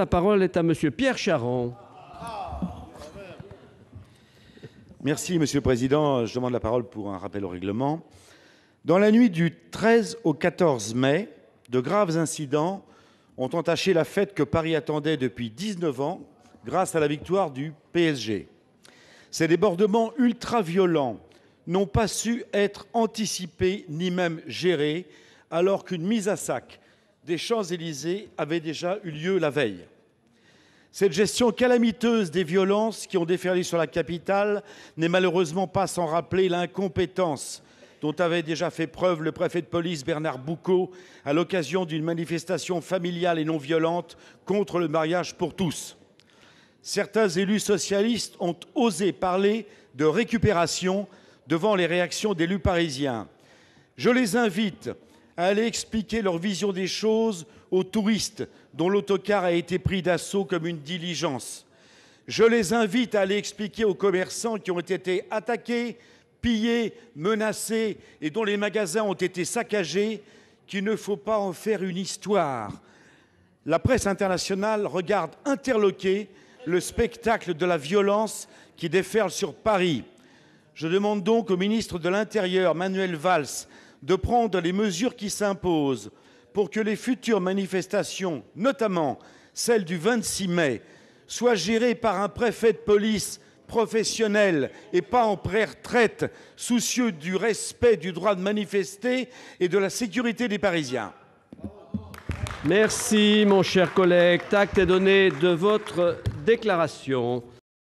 La parole est à Monsieur Pierre Charron. Merci, monsieur le président. Je demande la parole pour un rappel au règlement. Dans la nuit du 13 au 14 mai, de graves incidents ont entaché la fête que Paris attendait depuis 19 ans grâce à la victoire du PSG. Ces débordements ultra-violents n'ont pas su être anticipés ni même gérés alors qu'une mise à sac des Champs-Élysées avait déjà eu lieu la veille. Cette gestion calamiteuse des violences qui ont déferlé sur la capitale n'est malheureusement pas sans rappeler l'incompétence dont avait déjà fait preuve le préfet de police Bernard Boucault à l'occasion d'une manifestation familiale et non violente contre le mariage pour tous. Certains élus socialistes ont osé parler de récupération devant les réactions d'élus parisiens. Je les invite à aller expliquer leur vision des choses aux touristes dont l'autocar a été pris d'assaut comme une diligence. Je les invite à aller expliquer aux commerçants qui ont été attaqués, pillés, menacés et dont les magasins ont été saccagés qu'il ne faut pas en faire une histoire. La presse internationale regarde interloquée le spectacle de la violence qui déferle sur Paris. Je demande donc au ministre de l'Intérieur, Manuel Valls, de prendre les mesures qui s'imposent pour que les futures manifestations, notamment celle du 26 mai, soient gérées par un préfet de police professionnel et pas en pré-retraite, soucieux du respect du droit de manifester et de la sécurité des Parisiens. Merci, mon cher collègue. Tact est donné de votre déclaration.